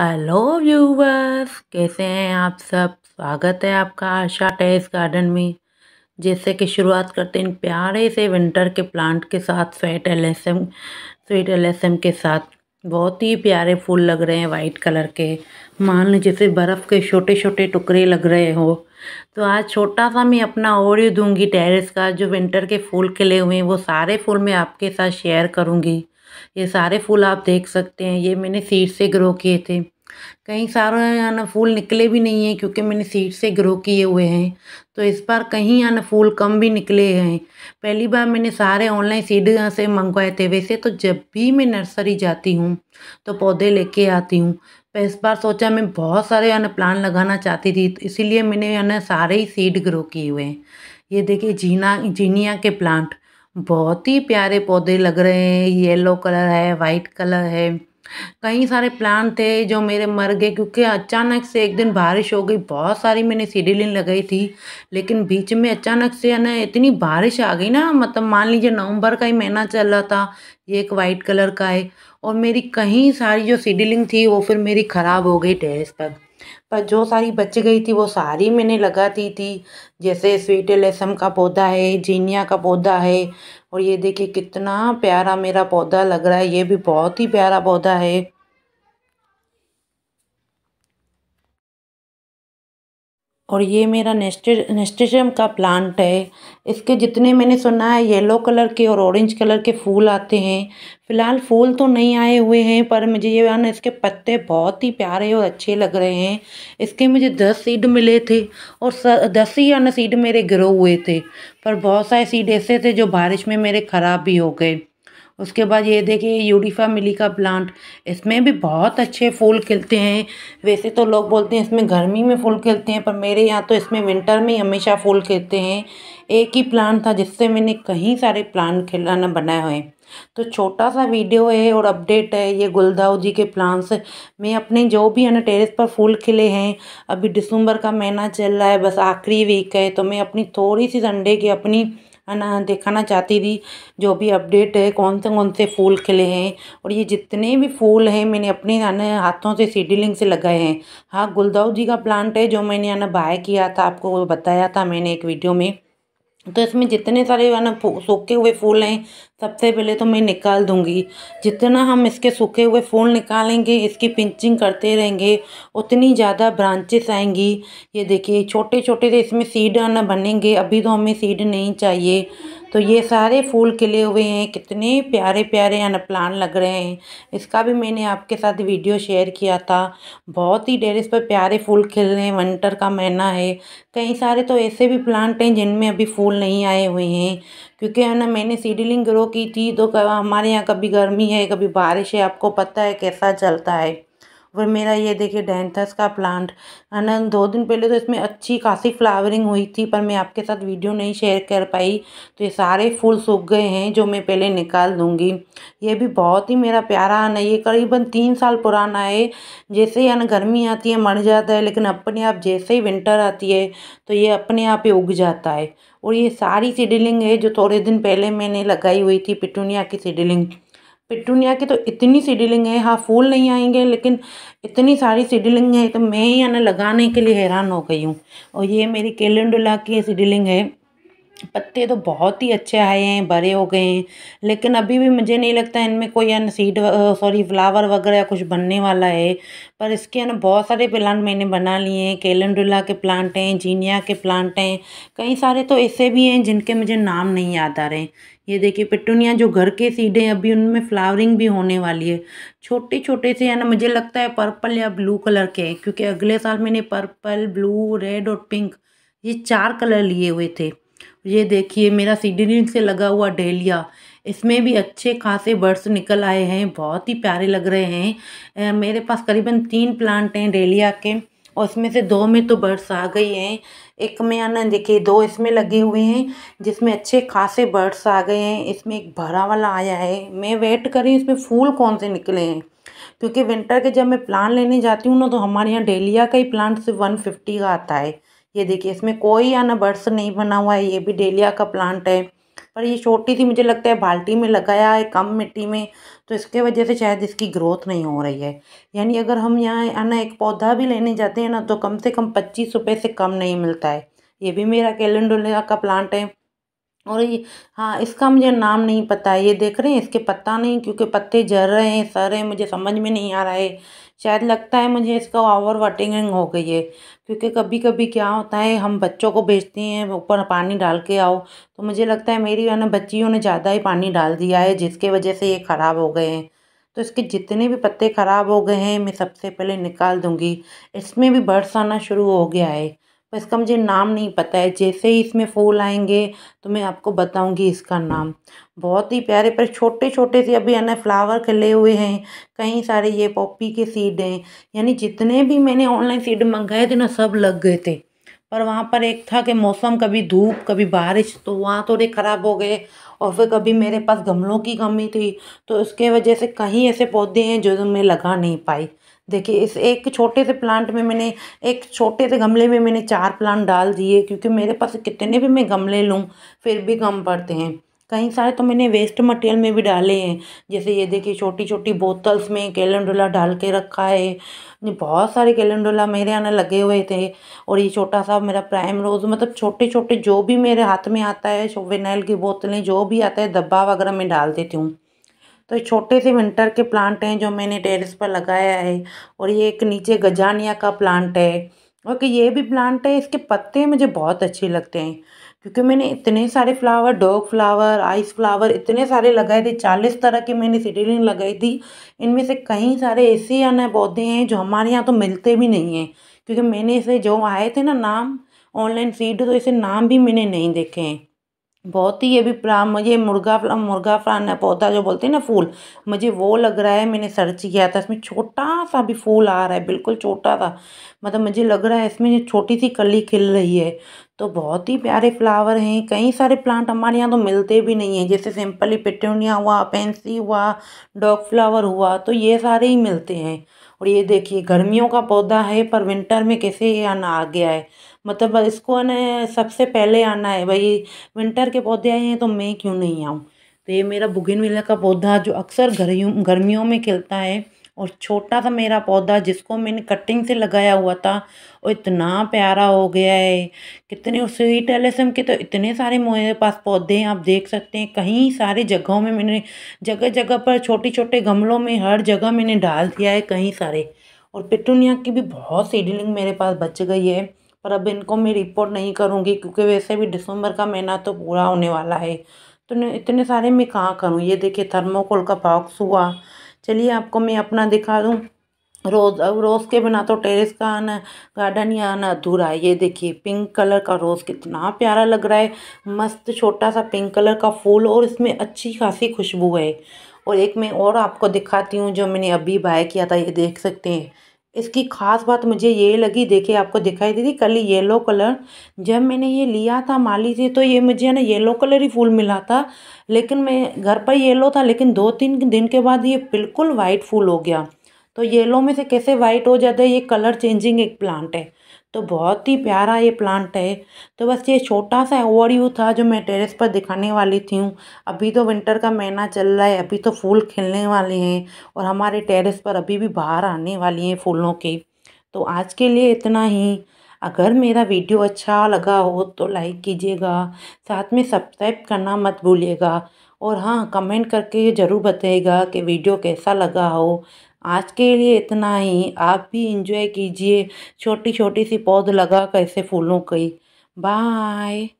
hello viewers कैसे हैं आप सब स्वागत है आपका आशा टेरिस गार्डन में जैसे कि शुरुआत करते इन प्यारे से विंटर के प्लांट के साथ स्वेट एलएसएम स्वेट एलएसएम के साथ बहुत ही प्यारे फूल लग रहे हैं वाइट कलर के मान लो जैसे बर्फ़ के छोटे छोटे टुकड़े लग रहे हो तो आज छोटा सा मैं अपना ओरियो दूंगी टेरेस का जो विंटर के फूल खिले हुए हैं वो सारे फूल मैं आपके साथ शेयर करूंगी ये सारे फूल आप देख सकते हैं ये मैंने सीड से ग्रो किए थे कहीं सारे यहाँ फूल निकले भी नहीं हैं क्योंकि मैंने सीड से ग्रो किए हुए हैं तो इस बार कहीं यहाँ फूल कम भी निकले हैं पहली बार मैंने सारे ऑनलाइन सीड यहाँ से मंगवाए थे वैसे तो जब भी मैं नर्सरी जाती हूँ तो पौधे लेके आती हूँ इस बार सोचा मैं बहुत सारे यहाँ प्लांट प्लान लगाना चाहती थी तो इसीलिए मैंने यहाँ सारे ही सीड ग्रो किए हुए हैं ये देखिए जीना जीनिया के प्लांट बहुत ही प्यारे पौधे लग रहे हैं येलो कलर है वाइट कलर है कई सारे प्लांट थे जो मेरे मर गए क्योंकि अचानक से एक दिन बारिश हो गई बहुत सारी मैंने सीडीलिंग लगाई थी लेकिन बीच में अचानक से है ना इतनी बारिश आ गई ना मतलब मान लीजिए नवंबर का ही महीना चल रहा था ये एक वाइट कलर का है और मेरी कहीं सारी जो सीडीलिंग थी वो फिर मेरी ख़राब हो गई टेरेस पर पर जो सारी बच गई थी वो सारी मैंने लगा दी थी जैसे स्वीट लहसम का पौधा है जीनिया का पौधा है और ये देखिए कितना प्यारा मेरा पौधा लग रहा है ये भी बहुत ही प्यारा पौधा है और ये मेरा नेस्टेशियम का प्लांट है इसके जितने मैंने सुना है येलो कलर के और ऑरेंज कलर के फूल आते हैं फ़िलहाल फूल तो नहीं आए हुए हैं पर मुझे ये ना इसके पत्ते बहुत ही प्यारे और अच्छे लग रहे हैं इसके मुझे दस सीड मिले थे और दस ही ना सीड मेरे ग्रो हुए थे पर बहुत सारे सीड ऐसे थे जो बारिश में मेरे ख़राब भी हो गए उसके बाद ये देखिए यूडिफा मिली का प्लांट इसमें भी बहुत अच्छे फूल खिलते हैं वैसे तो लोग बोलते हैं इसमें गर्मी में फूल खिलते हैं पर मेरे यहाँ तो इसमें विंटर में ही हमेशा फूल खिलते हैं एक ही प्लांट था जिससे मैंने कहीं सारे प्लांट खिलाना बनाए हुए हैं तो छोटा सा वीडियो है और अपडेट है ये गुलदाऊ जी के प्लांट्स मैं अपने जो भी है ना टेरेस पर फूल खिले हैं अभी दिसंबर का महीना चल रहा है बस आखिरी वीक है तो मैं अपनी थोड़ी सी संडे की अपनी है ना दिखाना चाहती थी जो भी अपडेट है कौन से कौन से फूल खिले हैं और ये जितने भी फूल हैं मैंने अपने आने हाथों से सीडिलिंग से लगाए हैं हाँ गुलदाऊ जी का प्लांट है जो मैंने ना बाय किया था आपको बताया था मैंने एक वीडियो में तो इसमें जितने सारे है ना सूखे हुए फूल हैं सबसे पहले तो मैं निकाल दूंगी जितना हम इसके सूखे हुए फूल निकालेंगे इसकी पिंचिंग करते रहेंगे उतनी ज़्यादा ब्रांचेस आएंगी ये देखिए छोटे छोटे तो से इसमें सीड आना बनेंगे अभी तो हमें सीड नहीं चाहिए तो ये सारे फूल खिले हुए हैं कितने प्यारे प्यारे अन प्लान लग रहे हैं इसका भी मैंने आपके साथ वीडियो शेयर किया था बहुत ही टेरेस पर प्यारे फूल खिल रहे हैं विंटर का महीना है कई सारे तो ऐसे भी प्लांट हैं जिनमें अभी फूल नहीं आए हुए हैं क्योंकि है ना मैंने सीडलिंग ग्रो की थी तो हमारे यहाँ कभी गर्मी है कभी बारिश है आपको पता है कैसा चलता है पर मेरा ये देखिए डेंथस का प्लांट है ना दो दिन पहले तो इसमें अच्छी खासी फ्लावरिंग हुई थी पर मैं आपके साथ वीडियो नहीं शेयर कर पाई तो ये सारे फूल सूख गए हैं जो मैं पहले निकाल दूँगी ये भी बहुत ही मेरा प्यारा ना ये करीबन तीन साल पुराना है जैसे ही ना गर्मी आती है मर जाता है लेकिन अपने आप जैसे ही विंटर आती है तो ये अपने आप ही उग जाता है और ये सारी सीडलिंग है जो थोड़े दिन पहले मैंने लगाई हुई थी पिटूनिया की सीडलिंग पिटूनिया की तो इतनी सीडिलिंग है हाँ फूल नहीं आएंगे लेकिन इतनी सारी सीडिलिंग है तो मैं ही है ना लगाने के लिए हैरान हो गई हूँ और ये मेरी केलेंडुला की सीडिलिंग है पत्ते तो बहुत ही अच्छे आए हैं भरे हो गए हैं लेकिन अभी भी मुझे नहीं लगता इनमें कोई है सीड सॉरी फ्लावर वगैरह कुछ बनने वाला है पर इसके है ना बहुत सारे प्लांट मैंने बना लिए हैं केलेंडुला के प्लांट हैं जीनिया के प्लांट हैं कई सारे तो ऐसे भी हैं जिनके मुझे नाम नहीं याद आ रहे ये देखिए पिटूनिया जो घर के सीड हैं अभी उनमें फ्लावरिंग भी होने वाली है छोटे छोटे से है ना मुझे लगता है पर्पल या ब्लू कलर के हैं क्योंकि अगले साल मैंने पर्पल ब्लू रेड और पिंक ये चार कलर लिए हुए थे ये देखिए मेरा सीडलिंग से लगा हुआ डेलिया इसमें भी अच्छे खासे बर्ड्स निकल आए हैं बहुत ही प्यारे लग रहे हैं मेरे पास करीबन तीन प्लांट हैं डेलिया के और इसमें से दो में तो बर्ड्स आ गई हैं एक में आना देखिए दो इसमें लगे हुए हैं जिसमें अच्छे खासे बर्ड्स आ गए हैं इसमें एक भरा वाला आया है मैं वेट करी इसमें फूल कौन से निकले हैं क्योंकि विंटर के जब मैं प्लांट लेने जाती हूँ ना तो हमारे यहाँ डेलिया का ही प्लांट सिर्फ वन फिफ्टी का आता है ये देखिए इसमें कोई बर्ड्स नहीं बना हुआ है ये भी डेलिया का प्लांट है पर ये छोटी सी मुझे लगता है बाल्टी में लगाया है कम मिट्टी में तो इसके वजह से शायद इसकी ग्रोथ नहीं हो रही है यानी अगर हम यहाँ है ना एक पौधा भी लेने जाते हैं ना तो कम से कम पच्चीस रुपये से कम नहीं मिलता है ये भी मेरा कैलेंडोलिया का प्लांट है और ये हाँ इसका मुझे नाम नहीं पता है ये देख रहे हैं इसके पत्ता नहीं क्योंकि पत्ते जर रहे हैं सर हैं मुझे समझ में नहीं आ रहा है शायद लगता है मुझे इसका ओवर वाटिंग हो गई है क्योंकि कभी कभी क्या होता है हम बच्चों को भेजते हैं ऊपर पानी डाल के आओ तो मुझे लगता है मेरी है ना बच्चियों ने ज़्यादा ही पानी डाल दिया है जिसके वजह से ये ख़राब हो गए हैं तो इसके जितने भी पत्ते ख़राब हो गए हैं मैं सबसे पहले निकाल दूँगी इसमें भी बर्ड्स आना शुरू हो गया है पर इसका मुझे नाम नहीं पता है जैसे ही इसमें फूल आएंगे तो मैं आपको बताऊंगी इसका नाम बहुत ही प्यारे पर छोटे छोटे से अभी है फ्लावर खिले हुए हैं कई सारे ये पॉपी के सीड हैं यानी जितने भी मैंने ऑनलाइन सीड मंगाए थे ना सब लग गए थे पर वहाँ पर एक था कि मौसम कभी धूप कभी बारिश तो वहाँ थोड़े ख़राब हो गए और फिर कभी मेरे पास गमलों की कमी थी तो उसके वजह से कहीं ऐसे पौधे हैं जो मैं लगा नहीं पाई देखिए इस एक छोटे से प्लांट में मैंने एक छोटे से गमले में मैंने चार प्लांट डाल दिए क्योंकि मेरे पास कितने भी मैं गमले लूँ फिर भी कम पड़ते हैं कई सारे तो मैंने वेस्ट मटेरियल में भी डाले हैं जैसे ये देखिए छोटी छोटी बोतल्स में कैलेंडोला डाल के रखा है बहुत सारे कैलेंडोला मेरे यहाँ लगे हुए थे और ये छोटा सा मेरा प्राइम रोज़ मतलब छोटे छोटे जो भी मेरे हाथ में आता है विनाइल की बोतलें जो भी आता है डब्बा वगैरह मैं डाल देती हूँ तो छोटे से विंटर के प्लांट हैं जो मैंने टेरिस पर लगाया है और ये एक नीचे गजानिया का प्लांट है ओके ये भी प्लांट है इसके पत्ते मुझे बहुत अच्छे लगते हैं क्योंकि मैंने इतने सारे flower dog flower ice flower इतने सारे लगाए थे चालीस तरह के मैंने सीडिलिंग लगाई थी इनमें से कई सारे ऐसे अन्य पौधे हैं जो हमारे यहाँ तो मिलते भी नहीं हैं क्योंकि मैंने इसे जो आए थे ना नाम ऑनलाइन सीड तो इसे नाम भी मैंने नहीं देखे हैं बहुत ही अभी भी मुझे मुर्गा मुर्गा फान पौधा जो बोलते हैं ना फूल मुझे वो लग रहा है मैंने सर्च किया था इसमें छोटा सा भी फूल आ रहा है बिल्कुल छोटा सा मतलब मुझे लग रहा है इसमें छोटी सी कली खिल रही है तो बहुत ही प्यारे फ्लावर हैं कई सारे प्लांट हमारे यहाँ तो मिलते भी नहीं हैं जैसे सिंपली पिटोनिया हुआ पेंसी हुआ डॉग फ्लावर हुआ तो ये सारे ही मिलते हैं और ये देखिए गर्मियों का पौधा है पर विंटर में कैसे ये आ गया है मतलब इसको ना सबसे पहले आना है भाई विंटर के पौधे आए हैं तो मैं क्यों नहीं आऊँ तो ये मेरा बुगिनविला का पौधा जो अक्सर गर्मियों गर्मियों में खिलता है और छोटा सा मेरा पौधा जिसको मैंने कटिंग से लगाया हुआ था वो इतना प्यारा हो गया है कितने उस स्वीट एलिसम के तो इतने सारे मेरे पास पौधे हैं आप देख सकते हैं कहीं सारी जगहों में मैंने जगह जगह पर छोटे छोटे गमलों में हर जगह मैंने डाल दिया है कहीं सारे और पिटूनिया की भी बहुत सीडलिंग मेरे पास बच गई है पर अब इनको मैं रिपोर्ट नहीं करूँगी क्योंकि वैसे भी दिसंबर का महीना तो पूरा होने वाला है तो इतने सारे मैं कहाँ करूँ ये देखिए थर्मोकोल का बॉक्स हुआ चलिए आपको मैं अपना दिखा दूँ रोज़ अब रोज़ के बिना तो टेरेस का आना गार्डन या आना अधूरा है ये देखिए पिंक कलर का रोज़ कितना प्यारा लग रहा है मस्त छोटा सा पिंक कलर का फूल और इसमें अच्छी खासी खुशबू है और एक मैं और आपको दिखाती हूँ जो मैंने अभी बाय किया था ये देख सकते हैं इसकी ख़ास बात मुझे ये लगी देखिए आपको दिखाई दे रही कल येलो कलर जब मैंने ये लिया था माली से तो ये मुझे ना येलो कलर ही फूल मिला था लेकिन मैं घर पर येलो था लेकिन दो तीन दिन के बाद ये बिल्कुल वाइट फूल हो गया तो येलो में से कैसे वाइट हो जाता है ये कलर चेंजिंग एक प्लांट है तो बहुत ही प्यारा ये प्लांट है तो बस ये छोटा सा ओवरव्यू था जो मैं टेरेस पर दिखाने वाली थी हूँ अभी तो विंटर का महीना चल रहा है अभी तो फूल खिलने वाले हैं और हमारे टेरेस पर अभी भी बाहर आने वाली हैं फूलों के तो आज के लिए इतना ही अगर मेरा वीडियो अच्छा लगा हो तो लाइक कीजिएगा साथ में सब्सक्राइब करना मत भूलिएगा और हाँ कमेंट करके ज़रूर बताइएगा कि वीडियो कैसा लगा हो आज के लिए इतना ही आप भी इंजॉय कीजिए छोटी छोटी सी पौध लगा कैसे फूलों की बाय